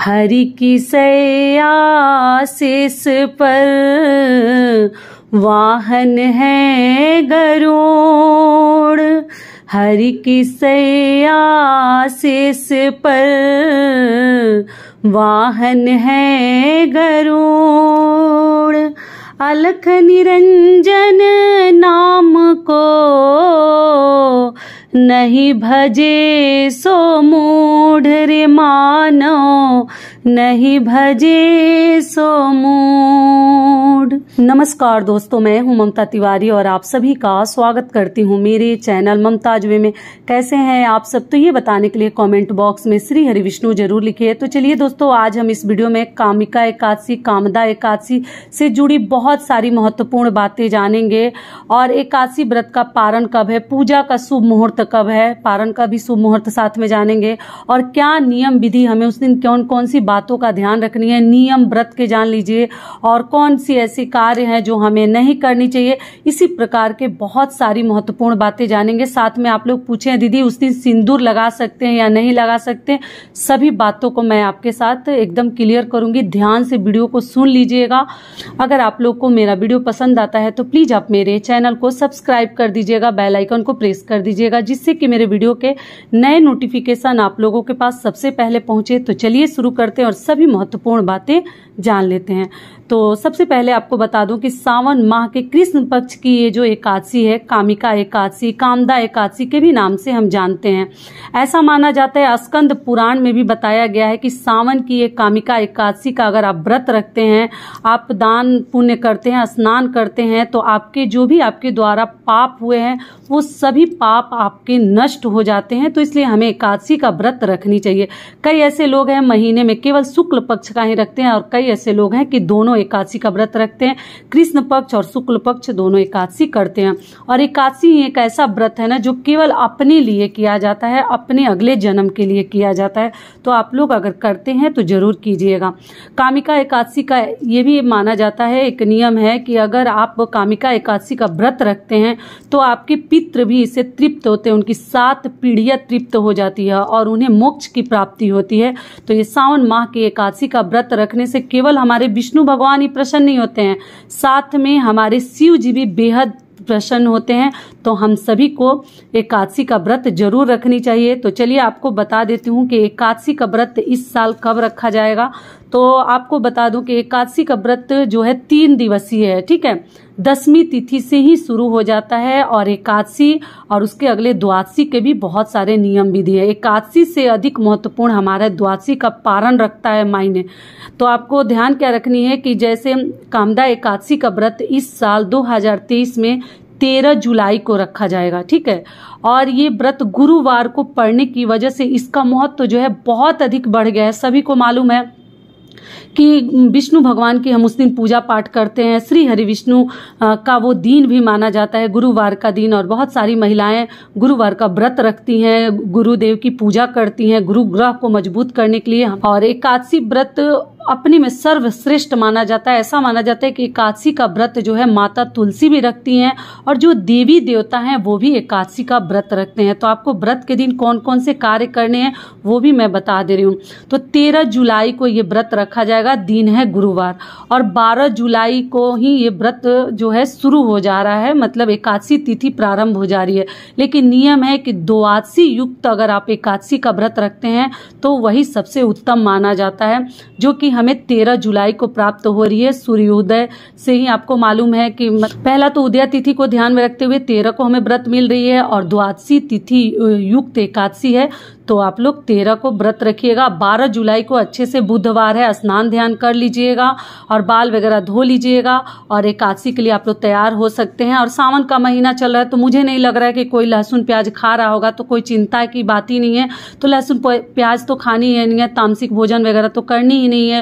हरि की सया शेष पर वाहन है गरुड़ हरि की सया शेष पर वाहन है गरुड़ अलख निरंजन नाम को नहीं भजे सोमू ओढ़ मानो नहीं भजे सो मूड नमस्कार दोस्तों मैं हूं ममता तिवारी और आप सभी का स्वागत करती हूं मेरे चैनल ममताजवे में कैसे हैं आप सब तो ये बताने के लिए कमेंट बॉक्स में श्री हरि विष्णु जरूर लिखे तो चलिए दोस्तों आज हम इस वीडियो में कामिका एकादशी कामदा एकादशी से जुड़ी बहुत सारी महत्वपूर्ण बातें जानेंगे और एकादशी व्रत का पारण कब है पूजा का शुभ मुहूर्त कब है पारण का भी शुभ मुहूर्त साथ में जानेंगे और क्या नियम विधि हमें उस दिन कौन कौन सी बातों का ध्यान रखनी है नियम व्रत के जान लीजिए और कौन सी ऐसी कार्य हैं जो हमें नहीं करनी चाहिए इसी प्रकार के बहुत सारी महत्वपूर्ण बातें जानेंगे साथ में आप लोग पूछें दीदी उस दिन सिंदूर लगा सकते हैं या नहीं लगा सकते सभी बातों को मैं आपके साथ एकदम क्लियर करूंगी ध्यान से वीडियो को सुन लीजिएगा अगर आप लोग को मेरा वीडियो पसंद आता है तो प्लीज आप मेरे चैनल को सब्सक्राइब कर दीजिएगा बेल आइकन को प्रेस कर दीजिएगा जिससे कि मेरे वीडियो के नए नोटिफिकेशन आप लोगों के पास सबसे पहले पहुंचे तो चलिए शुरू करते और सभी महत्वपूर्ण बातें जान लेते हैं तो सबसे पहले आपको बता दूं कि सावन माह के कृष्ण पक्ष की ये जो एकादशी है कामिका एकादशी कामदा एकादशी के भी नाम से हम जानते हैं ऐसा माना जाता है अस्कंद पुराण में भी बताया गया है कि सावन की ये कामिका एकादशी का अगर आप व्रत रखते हैं आप दान पुण्य करते हैं स्नान करते हैं तो आपके जो भी आपके द्वारा पाप हुए हैं वो सभी पाप आपके नष्ट हो जाते हैं तो इसलिए हमें एकादशी का व्रत रखनी चाहिए कई ऐसे लोग हैं महीने में केवल शुक्ल पक्ष का ही रखते हैं और कई ऐसे लोग हैं कि दोनों एकादशी का व्रत रखते हैं कृष्ण पक्ष और शुक्ल पक्ष दोनों एकादशी करते हैं और एकादशी एक ऐसा व्रत है ना जो केवल अपने लिए किया जाता है अपने अगले जन्म के लिए किया जाता है तो आप लोग अगर करते हैं तो जरूर कीजिएगा कामिका एकादशी का ये भी माना जाता है एक नियम है कि अगर आप कामिका एकादशी का व्रत रखते हैं तो आपके पित्र भी इसे तृप्त होते हैं उनकी सात पीढ़ियाँ तृप्त हो जाती है और उन्हें मोक्ष की प्राप्ति होती है तो ये सावन माह की एकादशी का व्रत रखने से केवल हमारे विष्णु भगवान भगवान ही प्रसन्न नहीं होते हैं साथ में हमारे शिव जी भी बेहद प्रसन्न होते हैं तो हम सभी को एकादशी का व्रत जरूर रखनी चाहिए तो चलिए आपको बता देती हूँ कि एकादशी का व्रत इस साल कब रखा जाएगा तो आपको बता दूं कि एकादशी का व्रत जो है तीन दिवसीय है ठीक है दसवीं तिथि से ही शुरू हो जाता है और एकादशी और उसके अगले द्वादशी के भी बहुत सारे नियम विधि है एकादशी से अधिक महत्वपूर्ण हमारा द्वादशी का पारण रखता है मायने तो आपको ध्यान क्या रखनी है कि जैसे कामदा एकादशी का व्रत इस साल 2023 में तेरह जुलाई को रखा जाएगा ठीक है और ये व्रत गुरुवार को पढ़ने की वजह से इसका महत्व तो जो है बहुत अधिक बढ़ गया है सभी को मालूम है कि विष्णु भगवान की हम उस दिन पूजा पाठ करते हैं श्री हरि विष्णु का वो दिन भी माना जाता है गुरुवार का दिन और बहुत सारी महिलाएं गुरुवार का व्रत रखती हैं गुरुदेव की पूजा करती हैं गुरु ग्रह को मजबूत करने के लिए और एकादशी व्रत अपने में सर्वश्रेष्ठ माना जाता है ऐसा माना जाता है कि एकादशी का व्रत जो है माता तुलसी भी रखती हैं और जो देवी देवता हैं वो भी एकादशी का व्रत रखते हैं तो आपको व्रत के दिन कौन कौन से कार्य करने हैं वो भी मैं बता दे रही हूँ तो तेरह जुलाई को ये व्रत रखा जाएगा दिन है गुरुवार और बारह जुलाई को ही ये व्रत जो है शुरू हो जा रहा है मतलब एकादशी तिथि प्रारंभ हो जा रही है लेकिन नियम है कि द्वादशी युक्त अगर आप एकादशी का व्रत रखते हैं तो वही सबसे उत्तम माना जाता है जो कि हमें तेरह जुलाई को प्राप्त हो रही है सूर्योदय से ही आपको मालूम है कि पहला तो उदया तिथि को ध्यान में रखते हुए तेरह को हमें व्रत मिल रही है और द्वादशी तिथि युक्त एकादशी है तो आप लोग तेरह को व्रत रखिएगा बारह जुलाई को अच्छे से बुधवार है स्नान ध्यान कर लीजिएगा और बाल वगैरह धो लीजिएगा और एकादशी के लिए आप लोग तैयार हो सकते हैं और सावन का महीना चल रहा है तो मुझे नहीं लग रहा है कि कोई लहसुन प्याज खा रहा होगा तो कोई चिंता की बात ही नहीं है तो लहसुन प्याज तो खानी ही नहीं है तामसिक भोजन वगैरह तो करनी ही नहीं है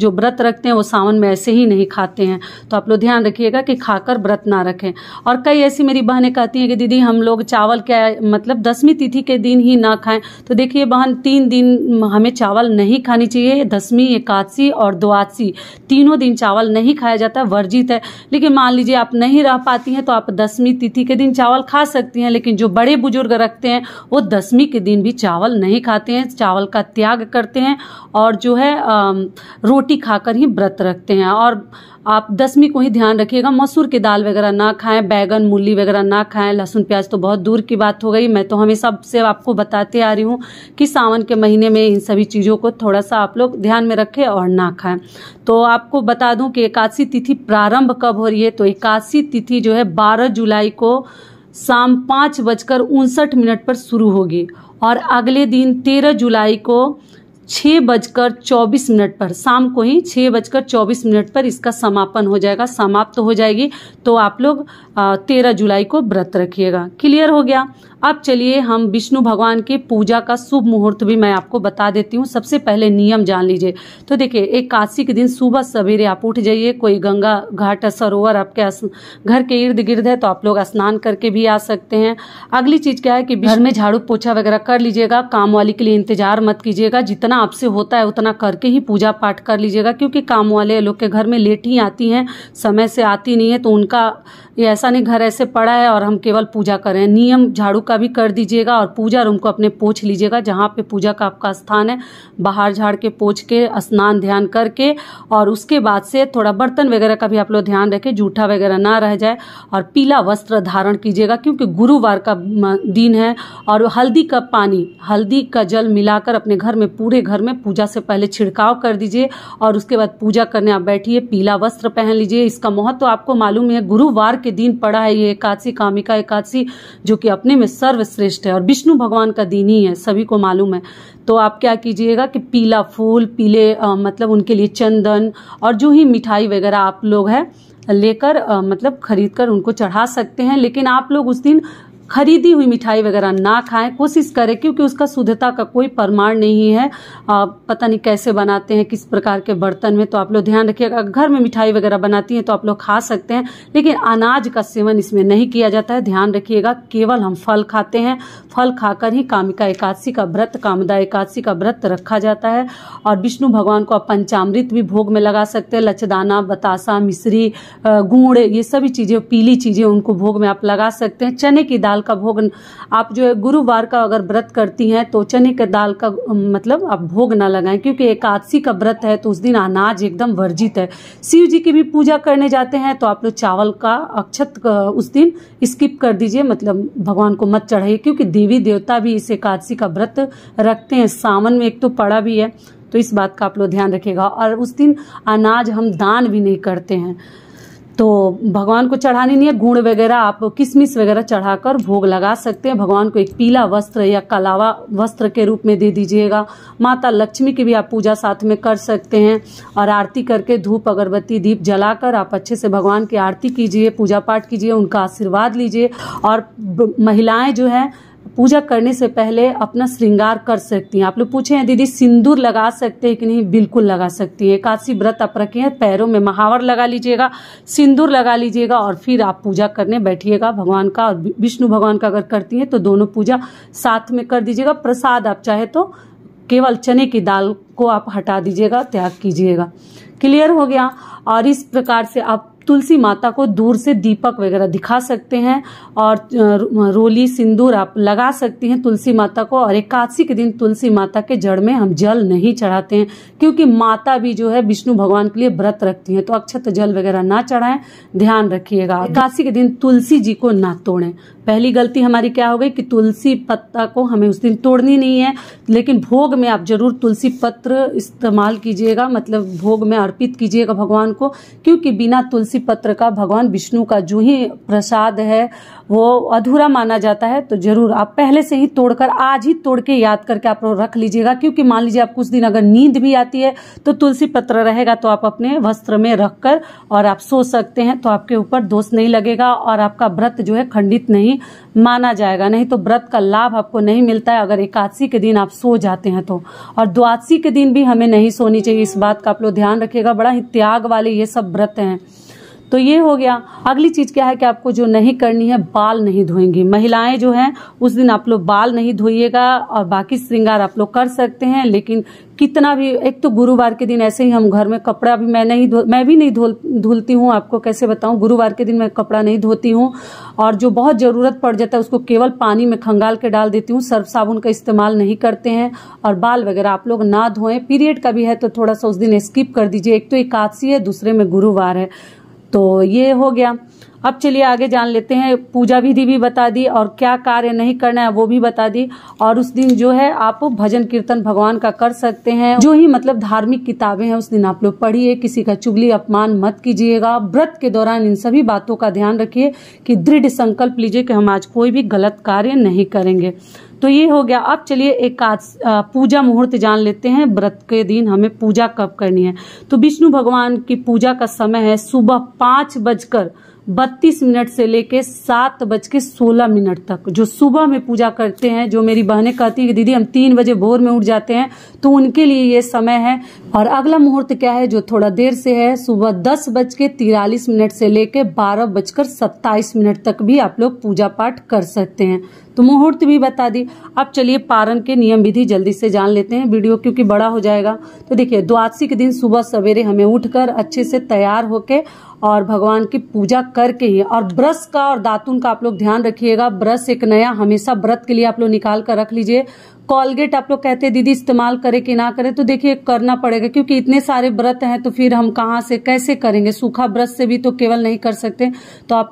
जो व्रत रखते हैं वो सावन में ऐसे ही नहीं खाते हैं तो आप लोग ध्यान रखिएगा कि खाकर व्रत ना रखें और कई ऐसी मेरी बहनें कहती हैं कि दीदी हम लोग चावल क्या मतलब दसवीं तिथि के दिन ही ना खाएं तो देखिए बहन तीन दिन हमें चावल नहीं खानी चाहिए दसवीं एकादशी और द्वादशी तीनों दिन चावल नहीं खाया जाता वर्जित है लेकिन मान लीजिए आप नहीं रह पाती हैं तो आप दसवीं तिथि के दिन चावल खा सकती हैं लेकिन जो बड़े बुजुर्ग रखते हैं वो दसवीं के दिन भी चावल नहीं खाते हैं चावल का त्याग करते हैं और जो है रोटी रोटी खाकर ही व्रत रखते हैं और आप दसवीं को ही ध्यान रखिएगा मसूर की दाल वगैरह ना खाएं बैगन मूली वगैरह ना खाएं लहसुन प्याज तो बहुत दूर की बात हो गई मैं तो हमेशा से आपको बताते आ रही हूँ कि सावन के महीने में इन सभी चीज़ों को थोड़ा सा आप लोग ध्यान में रखें और ना खाएं तो आपको बता दूँ कि एकादशी तिथि प्रारंभ कब हो रही है तो एकादशी तिथि जो है बारह जुलाई को शाम पाँच बजकर उनसठ मिनट पर शुरू होगी और अगले दिन तेरह जुलाई को छः बजकर चौबीस मिनट पर शाम को ही छः बजकर चौबीस मिनट पर इसका समापन हो जाएगा समाप्त तो हो जाएगी तो आप लोग तेरह जुलाई को व्रत रखिएगा क्लियर हो गया अब चलिए हम विष्णु भगवान के पूजा का शुभ मुहूर्त भी मैं आपको बता देती हूँ सबसे पहले नियम जान लीजिए तो देखिए एक काशी के दिन सुबह सवेरे आप उठ जाइए कोई गंगा घाट सरोवर आपके घर के इर्द गिर्द है तो आप लोग स्नान करके भी आ सकते हैं अगली चीज क्या है कि घर में झाड़ू पोछा वगैरह कर लीजिएगा काम वाली के लिए इंतजार मत कीजिएगा जितना आपसे होता है उतना करके ही पूजा पाठ कर लीजिएगा क्योंकि काम वाले लोग के घर में लेट ही आती हैं समय से आती नहीं है तो उनका ये ऐसा नहीं घर ऐसे पड़ा है और हम केवल पूजा करें नियम झाड़ू का भी कर दीजिएगा और पूजा रूम को अपने पोछ लीजिएगा जहाँ पे पूजा का आपका स्थान है बाहर झाड़ के पोछ के स्नान ध्यान करके और उसके बाद से थोड़ा बर्तन वगैरह का भी आप लोग ध्यान रखें जूठा वगैरह ना रह जाए और पीला वस्त्र धारण कीजिएगा क्योंकि गुरुवार का दिन है और हल्दी का पानी हल्दी का जल मिलाकर अपने घर में पूरे घर में पूजा से पहले छिड़काव कर दीजिए और उसके बाद पूजा करने आप बैठिए पीला वस्त्र पहन लीजिए इसका महत्व आपको मालूम है गुरुवार के दिन पड़ा है ये एकादशी कामिका एकादशी जो कि अपने में सर्वश्रेष्ठ है और विष्णु भगवान का दिन ही है सभी को मालूम है तो आप क्या कीजिएगा कि पीला फूल पीले आ, मतलब उनके लिए चंदन और जो ही मिठाई वगैरह आप लोग है लेकर मतलब खरीद कर उनको चढ़ा सकते हैं लेकिन आप लोग उस दिन खरीदी हुई मिठाई वगैरह ना खाएं कोशिश करें क्योंकि उसका शुद्धता का कोई प्रमाण नहीं है आ, पता नहीं कैसे बनाते हैं किस प्रकार के बर्तन में तो आप लोग ध्यान रखिएगा घर में मिठाई वगैरह बनाती हैं तो आप लोग खा सकते हैं लेकिन अनाज का सेवन इसमें नहीं किया जाता है ध्यान रखिएगा केवल हम फल खाते हैं फल खाकर ही कामिका एकादशी का व्रत कामदा एकादशी का व्रत रखा जाता है और विष्णु भगवान को आप पंचामृत भी भोग में लगा सकते हैं लचदाना बतासा मिश्री गुड़ ये सभी चीज़ें पीली चीज़ें उनको भोग में आप लगा सकते हैं चने की दाल दाल का भोग आप जो है गुरुवार का अगर व्रत करती हैं तो चने के दाल का मतलब आप भोग ना लगाएं क्योंकि एकादशी का व्रत है तो उस दिन अनाज एकदम वर्जित है शिव जी की भी पूजा करने जाते हैं तो आप लोग चावल का अक्षत उस दिन स्किप कर दीजिए मतलब भगवान को मत चढ़ाइए क्योंकि देवी देवता भी इस एकादशी का व्रत रखते हैं सावन में एक तो पड़ा भी है तो इस बात का आप लोग ध्यान रखेगा और उस दिन अनाज हम दान भी नहीं करते हैं तो भगवान को चढ़ाने नहीं है गुड़ वगैरह आप किसमिस वगैरह चढ़ाकर भोग लगा सकते हैं भगवान को एक पीला वस्त्र या कलावा वस्त्र के रूप में दे दीजिएगा माता लक्ष्मी की भी आप पूजा साथ में कर सकते हैं और आरती करके धूप अगरबत्ती दीप जलाकर आप अच्छे से भगवान की आरती कीजिए पूजा पाठ कीजिए उनका आशीर्वाद लीजिए और महिलाएं जो है पूजा करने से पहले अपना श्रृंगार कर सकती हैं आप लोग पूछे हैं दीदी सिंदूर लगा सकते हैं कि नहीं बिल्कुल लगा सकती हैं एकादशी व्रत आप रखे हैं पैरों में महावर लगा लीजिएगा सिंदूर लगा लीजिएगा और फिर आप पूजा करने बैठिएगा भगवान का और विष्णु भगवान का अगर करती हैं तो दोनों पूजा साथ में कर दीजिएगा प्रसाद आप चाहे तो केवल चने की दाल को आप हटा दीजिएगा त्याग कीजिएगा क्लियर हो गया और इस प्रकार से आप तुलसी माता को दूर से दीपक वगैरह दिखा सकते हैं और रोली सिंदूर आप लगा सकती हैं तुलसी माता को और एकादशी के दिन तुलसी माता के जड़ में हम जल नहीं चढ़ाते हैं क्योंकि माता भी जो है विष्णु भगवान के लिए व्रत रखती हैं तो अक्षत जल वगैरह ना चढ़ाएं ध्यान रखिएगा एकादशी के दिन तुलसी जी को ना तोड़ें पहली गलती हमारी क्या हो गई कि तुलसी पत्ता को हमें उस दिन तोड़नी नहीं है लेकिन भोग में आप जरूर तुलसी पत्र इस्तेमाल कीजिएगा मतलब भोग में अर्पित कीजिएगा भगवान को क्योंकि बिना तुलसी पत्र का भगवान विष्णु का जो ही प्रसाद है वो अधूरा माना जाता है तो जरूर आप पहले से ही तोड़कर आज ही तोड़ के याद करके आप रख लीजिएगा क्योंकि मान लीजिए आप कुछ दिन अगर नींद भी आती है तो तुलसी पत्र रहेगा तो आप अपने वस्त्र में रख कर और आप सो सकते हैं तो आपके ऊपर दोष नहीं लगेगा और आपका व्रत जो है खंडित नहीं माना जाएगा नहीं तो व्रत का लाभ आपको नहीं मिलता है अगर एकादशी के दिन आप सो जाते हैं तो और द्वादशी के दिन भी हमें नहीं सोनी चाहिए इस बात का आप लोग ध्यान रखिएगा बड़ा ही त्याग वाले ये सब व्रत हैं तो ये हो गया अगली चीज़ क्या है कि आपको जो नहीं करनी है बाल नहीं धोएंगी महिलाएं जो हैं उस दिन आप लोग बाल नहीं धोइएगा और बाकी श्रृंगार आप लोग कर सकते हैं लेकिन कितना भी एक तो गुरुवार के दिन ऐसे ही हम घर में कपड़ा भी मैं नहीं मैं भी नहीं धुलती हूँ आपको कैसे बताऊँ गुरुवार के दिन मैं कपड़ा नहीं धोती हूँ और जो बहुत ज़रूरत पड़ जाता है उसको केवल पानी में खंगाल के डाल देती हूँ सर्फ साबुन का इस्तेमाल नहीं करते हैं और बाल वगैरह आप लोग ना धोएं पीरियड का भी है तो थोड़ा सा उस दिन स्किप कर दीजिए एक तो एकादशी है दूसरे में गुरुवार है तो ये हो गया अब चलिए आगे जान लेते हैं पूजा विधि भी बता दी और क्या कार्य नहीं करना है वो भी बता दी और उस दिन जो है आप भजन कीर्तन भगवान का कर सकते हैं जो ही मतलब धार्मिक किताबें हैं उस दिन आप लोग पढ़िए किसी का चुगली अपमान मत कीजिएगा व्रत के दौरान इन सभी बातों का ध्यान रखिए कि दृढ़ संकल्प लीजिए कि हम आज कोई भी गलत कार्य नहीं करेंगे तो ये हो गया अब चलिए एकादश पूजा मुहूर्त जान लेते हैं व्रत के दिन हमें पूजा कब करनी है तो विष्णु भगवान की पूजा का समय है सुबह पाँच बजकर बत्तीस मिनट से लेके सात बज के सोलह मिनट तक जो सुबह में पूजा करते हैं जो मेरी बहनें कहती हैं कि दीदी हम तीन बजे भोर में उठ जाते हैं तो उनके लिए ये समय है और अगला मुहूर्त क्या है जो थोड़ा देर से है सुबह दस बज के तिरालीस मिनट से लेके बारह बजकर सत्ताईस मिनट तक भी आप लोग पूजा पाठ कर सकते हैं तो मुहूर्त भी बता दी अब चलिए पारण के नियम विधि जल्दी से जान लेते हैं वीडियो क्योंकि बड़ा हो जाएगा तो देखिए द्वादशी के दिन सुबह सवेरे हमें उठकर अच्छे से तैयार होकर और भगवान की पूजा करके ही और ब्रश का और दातुन का आप लोग ध्यान रखिएगा ब्रश एक नया हमेशा व्रत के लिए आप लोग निकाल कर रख लीजिए कॉलगेट आप लोग कहते हैं दीदी इस्तेमाल करें कि ना करे तो देखिए करना पड़ेगा क्योंकि इतने सारे व्रत हैं तो फिर हम कहाँ से कैसे करेंगे सूखा ब्रश से भी तो केवल नहीं कर सकते तो आप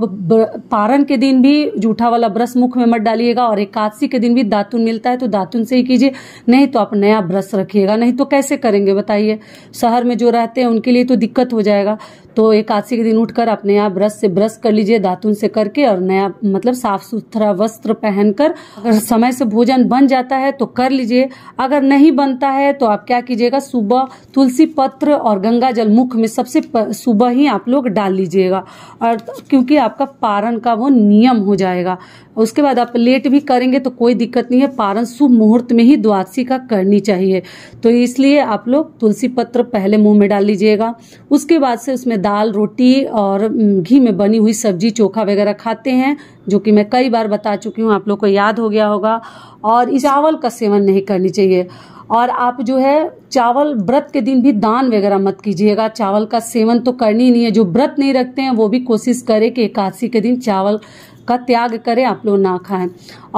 पारण के दिन भी जूठा वाला ब्रश मुख में मत डालिएगा और एकादशी के दिन भी दातुन मिलता है तो दातुन से ही कीजिए नहीं तो आप नया ब्रश रखिएगा नहीं तो कैसे करेंगे बताइए शहर में जो रहते हैं उनके लिए तो दिक्कत हो जाएगा तो एकादशी के दिन उठकर आप नया ब्रश से ब्रश कर लीजिए दातुन से करके और नया मतलब साफ सुथरा वस्त्र पहनकर अगर समय से भोजन बन जाता है तो तो कर लीजिए अगर नहीं बनता है तो आप क्या कीजिएगा सुबह तुलसी पत्र और गंगा जल मुख में सबसे सुबह ही आप लोग डाल लीजिएगा और क्योंकि आपका पारण का वो नियम हो जाएगा उसके बाद आप लेट भी करेंगे तो कोई दिक्कत नहीं है पारण शुभ मुहूर्त में ही द्वादशी का करनी चाहिए तो इसलिए आप लोग तुलसी पत्र पहले मुंह में डाल लीजिएगा उसके बाद से उसमें दाल रोटी और घी में बनी हुई सब्जी चोखा वगैरह खाते हैं जो कि मैं कई बार बता चुकी हूँ आप लोग को याद हो गया होगा और इस चावल का सेवन नहीं करनी चाहिए और आप जो है चावल व्रत के दिन भी दान वगैरह मत कीजिएगा चावल का सेवन तो करनी ही नहीं है जो व्रत नहीं रखते हैं वो भी कोशिश करें कि एकादशी के दिन चावल का त्याग करें आप लोग ना खाएं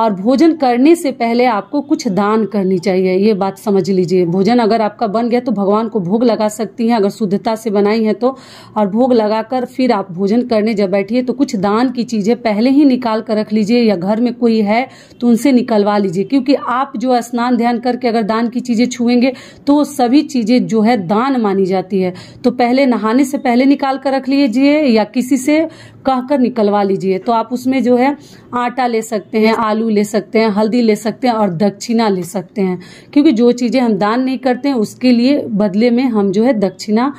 और भोजन करने से पहले आपको कुछ दान करनी चाहिए ये बात समझ लीजिए भोजन अगर आपका बन गया तो भगवान को भोग लगा सकती हैं अगर शुद्धता से बनाई है तो और भोग लगाकर फिर आप भोजन करने जब बैठिए तो कुछ दान की चीज़ें पहले ही निकाल कर रख लीजिए या घर में कोई है तो उनसे निकलवा लीजिए क्योंकि आप जो स्नान ध्यान करके अगर दान की चीज़ें छुएंगे तो सभी चीज़ें जो है दान मानी जाती है तो पहले नहाने से पहले निकाल कर रख लीजिए या किसी से कहकर निकलवा लीजिए तो आप उसमें इसमें जो है आटा ले सकते हैं आलू ले सकते हैं हल्दी ले सकते हैं और दक्षिणा ले सकते हैं क्योंकि जो चीज़ें हम दान नहीं करते हैं उसके लिए बदले में हम जो है दक्षिणा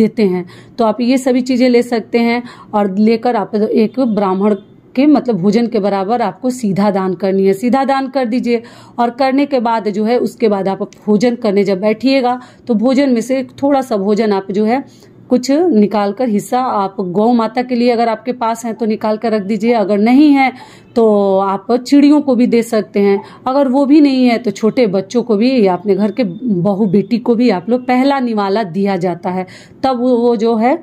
देते हैं तो आप ये सभी चीज़ें ले सकते हैं और लेकर आप एक ब्राह्मण के मतलब भोजन के बराबर आपको सीधा दान करनी है सीधा दान कर दीजिए और करने के बाद जो है उसके बाद आप भोजन करने जब बैठिएगा तो भोजन में से थोड़ा सा भोजन आप जो है कुछ निकाल कर हिस्सा आप गौ माता के लिए अगर आपके पास है तो निकाल कर रख दीजिए अगर नहीं है तो आप चिड़ियों को भी दे सकते हैं अगर वो भी नहीं है तो छोटे बच्चों को भी या अपने घर के बहू बेटी को भी आप लोग पहला निवाला दिया जाता है तब वो जो है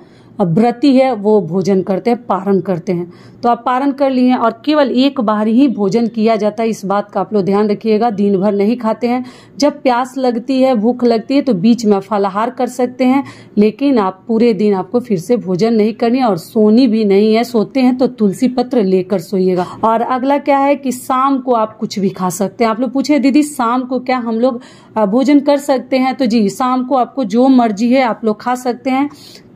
व्रती है वो भोजन करते हैं पारण करते हैं तो आप पारण कर लिए और केवल एक बार ही भोजन किया जाता है इस बात का आप लोग ध्यान रखिएगा दिन भर नहीं खाते हैं जब प्यास लगती है भूख लगती है तो बीच में फलाहार कर सकते हैं लेकिन आप पूरे दिन आपको फिर से भोजन नहीं करनी और सोनी भी नहीं है सोते हैं तो तुलसी पत्र लेकर सोइएगा और अगला क्या है कि शाम को आप कुछ भी खा सकते हैं आप लोग पूछे दीदी शाम को क्या हम लोग भोजन कर सकते हैं तो जी शाम को आपको जो मर्जी है आप लोग खा सकते हैं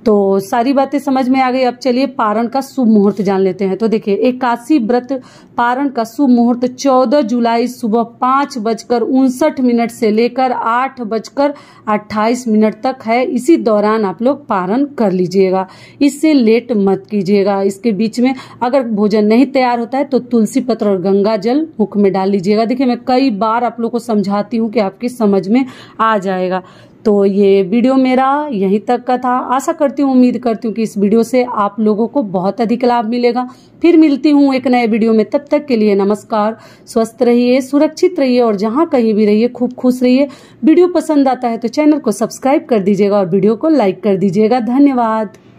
तो सारी बातें समझ में आ गई अब चलिए पारण का शुभ मुहूर्त जान लेते हैं तो देखिए एकासी व्रत पारण का शुभ मुहूर्त चौदह जुलाई सुबह पांच बजकर उनसठ मिनट से लेकर आठ बजकर अट्ठाईस मिनट तक है इसी दौरान आप लोग पारण कर लीजिएगा इससे लेट मत कीजिएगा इसके बीच में अगर भोजन नहीं तैयार होता है तो तुलसी पत्र और गंगा जल मुख में डाल लीजिएगा देखिये मैं कई बार आप लोग को समझाती हूँ कि आपकी समझ में आ जाएगा तो ये वीडियो मेरा यहीं तक का था आशा करती हूँ उम्मीद करती हूँ कि इस वीडियो से आप लोगों को बहुत अधिक लाभ मिलेगा फिर मिलती हूँ एक नए वीडियो में तब तक के लिए नमस्कार स्वस्थ रहिए सुरक्षित रहिए और जहाँ कहीं भी रहिए खूब खुश रहिए वीडियो पसंद आता है तो चैनल को सब्सक्राइब कर दीजिएगा और वीडियो को लाइक कर दीजिएगा धन्यवाद